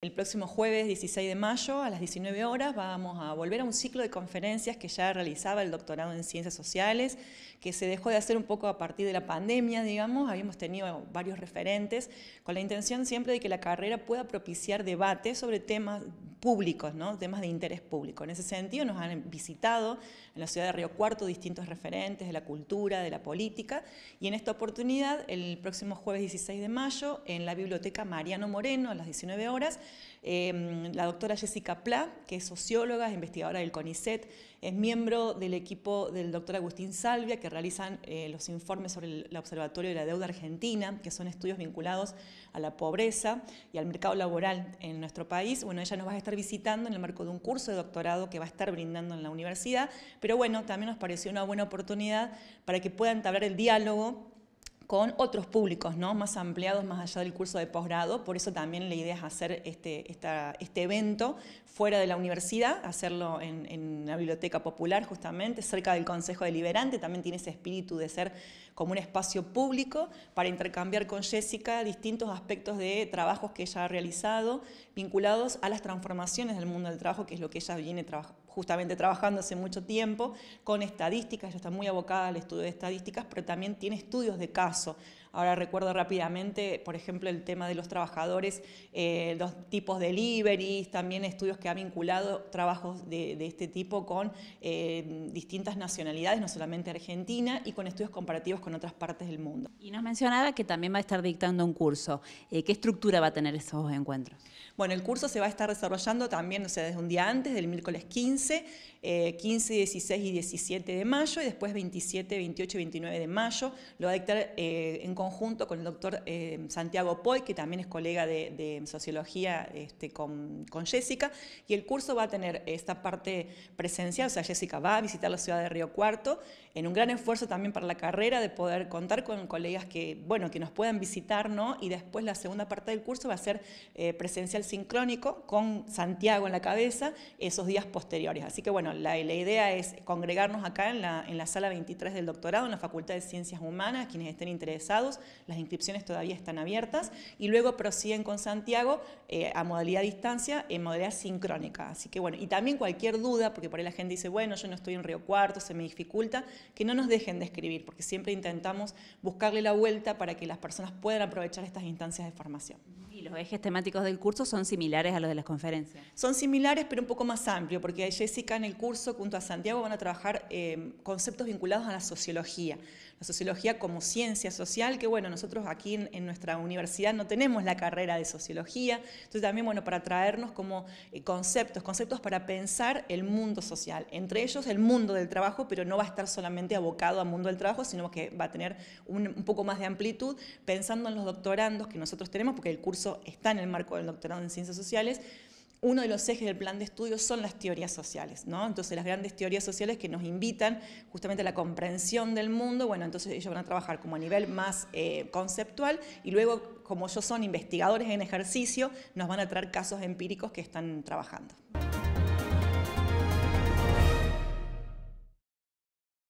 El próximo jueves 16 de mayo a las 19 horas vamos a volver a un ciclo de conferencias que ya realizaba el doctorado en Ciencias Sociales, que se dejó de hacer un poco a partir de la pandemia, digamos, habíamos tenido varios referentes, con la intención siempre de que la carrera pueda propiciar debate sobre temas públicos, temas de interés público. En ese sentido nos han visitado en la ciudad de Río Cuarto distintos referentes de la cultura, de la política, y en esta oportunidad, el próximo jueves 16 de mayo, en la Biblioteca Mariano Moreno, a las 19 horas, em, la doctora Jessica Pla, que es socióloga, investigadora del CONICET, es miembro del equipo del doctor Agustín Salvia, que realizan eh, los informes sobre el, Observatorio de la Deuda Argentina, que son estudios vinculados a la pobreza y al mercado laboral en nuestro país. Bueno, ella nos va a visitando en el marco de un curso de doctorado que va a estar brindando en la universidad, pero bueno, también nos pareció una buena oportunidad para que puedan entablar el diálogo con otros públicos, ¿no? más ampliados, más allá del curso de posgrado. Por eso también la idea es hacer este, este evento fuera de la universidad, hacerlo en, en, la Biblioteca Popular justamente, cerca del Consejo Deliberante. También tiene ese espíritu de ser como un espacio público para intercambiar con Jessica distintos aspectos de trabajos que ella ha realizado vinculados a las transformaciones del mundo del trabajo, que es lo que ella viene trabajando justamente trabajando hace mucho tiempo con estadísticas, ella está muy abocada al estudio de estadísticas, pero también tiene estudios de caso, Ahora recuerdo rápidamente, por ejemplo, el tema de los trabajadores, eh, los tipos de deliveries, también estudios que ha vinculado trabajos de, este tipo con eh, distintas nacionalidades, no solamente Argentina, y con estudios comparativos con otras partes del mundo. Y nos mencionaba que también va a estar dictando un curso. Eh, ¿Qué estructura va a tener esos encuentros? Bueno, el curso se va a estar desarrollando también, o sea, desde un día antes, del miércoles 15, 15, 16 y 17 de mayo, y después 27, 28 y 29 de mayo, lo va a dictar conjunto con el doctor eh, Santiago Poy, que también es colega de, sociología este, con, con, Jessica, y el curso va a tener esta parte presencial, o sea, Jessica va a visitar la ciudad de Río Cuarto, en un gran esfuerzo también para la carrera de poder contar con colegas que, bueno, que nos puedan visitar, ¿no? Y después la segunda parte del curso va a ser eh, presencial sincrónico con Santiago en la cabeza esos días posteriores. Así que, bueno, la, la idea es congregarnos acá en la, en la sala 23 del doctorado, en la Facultad de Ciencias Humanas, quienes estén interesados las inscripciones todavía están abiertas y luego prosiguen con Santiago eh, a modalidad distancia, en modalidad sincrónica. Así que bueno, y también cualquier duda, porque por ahí la gente dice, bueno, yo no estoy en Río Cuarto, se me dificulta, que no nos dejen de escribir, porque siempre intentamos buscarle la vuelta para que las personas puedan aprovechar estas instancias de formación. ¿Y los ejes temáticos del curso son similares a los de las conferencias? Son similares, pero un poco más amplio, porque Jessica en el curso junto a Santiago van a trabajar eh, conceptos vinculados a la sociología. La sociología como ciencia social, que bueno, nosotros aquí en, nuestra universidad no tenemos la carrera de sociología, entonces también bueno, para traernos como eh, conceptos, conceptos para pensar el mundo social, entre ellos el mundo del trabajo, pero no va a estar solamente abocado al mundo del trabajo, sino que va a tener un poco más de amplitud pensando en los doctorandos que nosotros tenemos, porque el curso está en el marco del doctorado en ciencias sociales, uno de los ejes del plan de estudio son las teorías sociales, ¿no? Entonces, las grandes teorías sociales que nos invitan justamente a la comprensión del mundo, bueno, entonces ellos van a trabajar como a nivel más eh, conceptual y luego, como ellos son investigadores en ejercicio, nos van a traer casos empíricos que están trabajando.